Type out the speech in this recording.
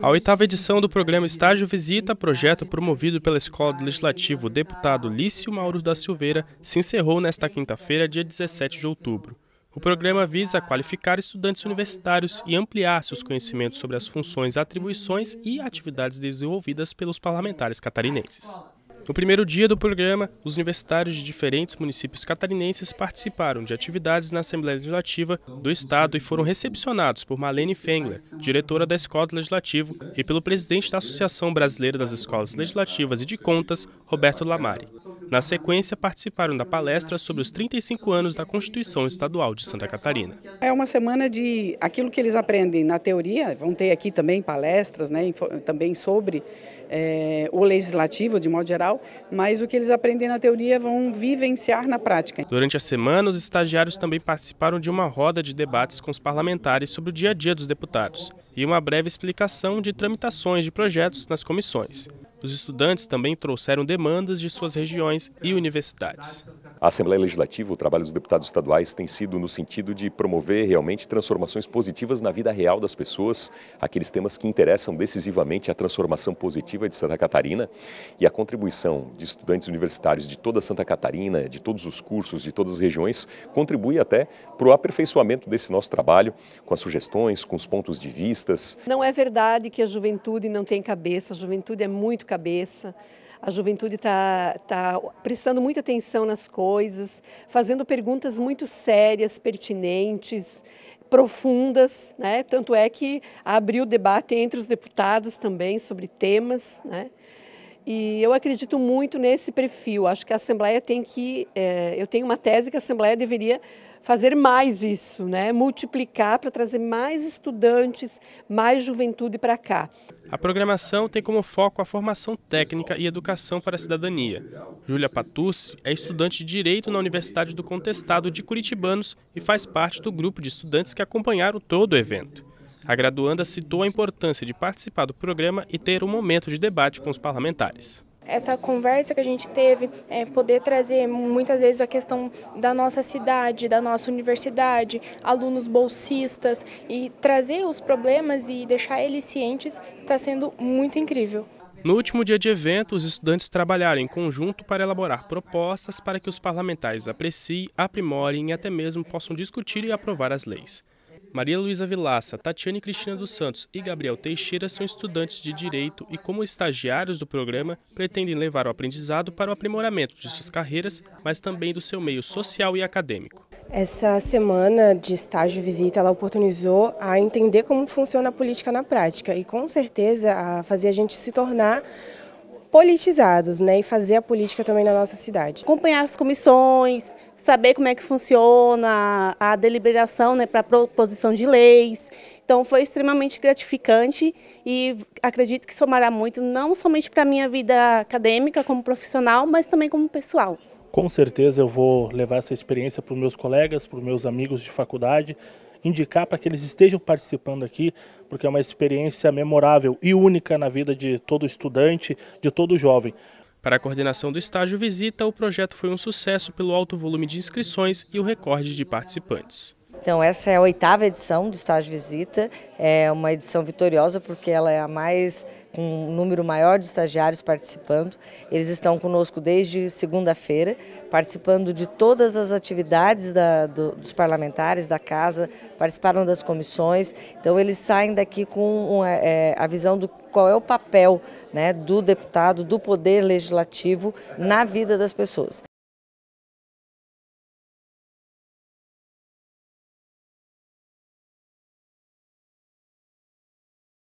A oitava edição do programa Estágio Visita, projeto promovido pela Escola do Legislativo deputado Lício Mauro da Silveira, se encerrou nesta quinta-feira, dia 17 de outubro. O programa visa qualificar estudantes universitários e ampliar seus conhecimentos sobre as funções, atribuições e atividades desenvolvidas pelos parlamentares catarinenses. No primeiro dia do programa, os universitários de diferentes municípios catarinenses participaram de atividades na Assembleia Legislativa do Estado e foram recepcionados por Malene Fengler, diretora da Escola do Legislativo, e pelo presidente da Associação Brasileira das Escolas Legislativas e de Contas, Roberto Lamari. Na sequência, participaram da palestra sobre os 35 anos da Constituição Estadual de Santa Catarina. É uma semana de aquilo que eles aprendem na teoria, vão ter aqui também palestras, né, também sobre é, o legislativo de modo geral, mas o que eles aprendem na teoria vão vivenciar na prática. Durante a semana, os estagiários também participaram de uma roda de debates com os parlamentares sobre o dia a dia dos deputados e uma breve explicação de tramitações de projetos nas comissões. Os estudantes também trouxeram demandas de suas regiões e universidades. A Assembleia Legislativa, o trabalho dos deputados estaduais tem sido no sentido de promover realmente transformações positivas na vida real das pessoas, aqueles temas que interessam decisivamente a transformação positiva de Santa Catarina e a contribuição de estudantes universitários de toda Santa Catarina, de todos os cursos, de todas as regiões, contribui até para o aperfeiçoamento desse nosso trabalho, com as sugestões, com os pontos de vistas. Não é verdade que a juventude não tem cabeça, a juventude é muito cabeça, a juventude está tá prestando muita atenção nas coisas coisas, fazendo perguntas muito sérias, pertinentes, profundas, né? tanto é que abriu debate entre os deputados também sobre temas. Né? E eu acredito muito nesse perfil. Acho que a Assembleia tem que. É, eu tenho uma tese que a Assembleia deveria fazer mais isso, né? multiplicar para trazer mais estudantes, mais juventude para cá. A programação tem como foco a formação técnica e educação para a cidadania. Júlia Patus é estudante de Direito na Universidade do Contestado de Curitibanos e faz parte do grupo de estudantes que acompanharam todo o evento. A graduanda citou a importância de participar do programa e ter um momento de debate com os parlamentares essa conversa que a gente teve, é, poder trazer muitas vezes a questão da nossa cidade, da nossa universidade, alunos bolsistas e trazer os problemas e deixar eles cientes está sendo muito incrível. No último dia de evento, os estudantes trabalharam em conjunto para elaborar propostas para que os parlamentares apreciem, aprimorem e até mesmo possam discutir e aprovar as leis. Maria Luísa Vilaça, Tatiane Cristina dos Santos e Gabriel Teixeira são estudantes de Direito e, como estagiários do programa, pretendem levar o aprendizado para o aprimoramento de suas carreiras, mas também do seu meio social e acadêmico. Essa semana de estágio visita, ela oportunizou a entender como funciona a política na prática e, com certeza, a fazer a gente se tornar politizados né, e fazer a política também na nossa cidade. Acompanhar as comissões, saber como é que funciona a deliberação né, para a proposição de leis. Então foi extremamente gratificante e acredito que somará muito, não somente para a minha vida acadêmica como profissional, mas também como pessoal. Com certeza eu vou levar essa experiência para os meus colegas, para os meus amigos de faculdade indicar para que eles estejam participando aqui, porque é uma experiência memorável e única na vida de todo estudante, de todo jovem. Para a coordenação do estágio Visita, o projeto foi um sucesso pelo alto volume de inscrições e o recorde de participantes. Então, essa é a oitava edição do Estágio Visita, é uma edição vitoriosa porque ela é a mais com um número maior de estagiários participando. Eles estão conosco desde segunda-feira, participando de todas as atividades da, do, dos parlamentares da casa, participaram das comissões. Então, eles saem daqui com uma, é, é, a visão do qual é o papel né, do deputado, do poder legislativo na vida das pessoas.